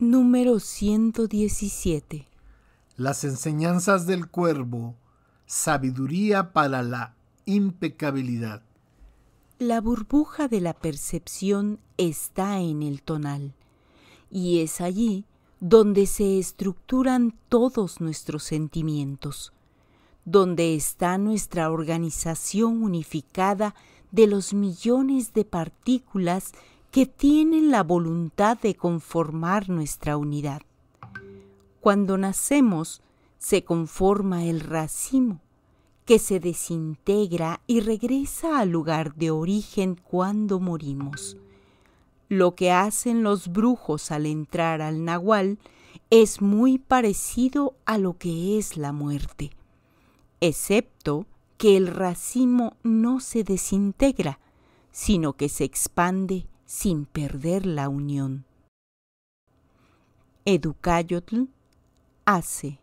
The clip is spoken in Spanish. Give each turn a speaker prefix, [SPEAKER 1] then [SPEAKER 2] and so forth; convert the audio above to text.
[SPEAKER 1] Número 117. Las enseñanzas del cuervo, sabiduría para la impecabilidad. La burbuja de la
[SPEAKER 2] percepción está en el tonal, y es allí donde se estructuran todos nuestros sentimientos, donde está nuestra organización unificada de los millones de partículas que tienen la voluntad de conformar nuestra unidad. Cuando nacemos, se conforma el racimo, que se desintegra y regresa al lugar de origen cuando morimos. Lo que hacen los brujos al entrar al nahual es muy parecido a lo que es la muerte, excepto que el racimo no se desintegra, sino que se expande sin perder la unión. Educayotl hace.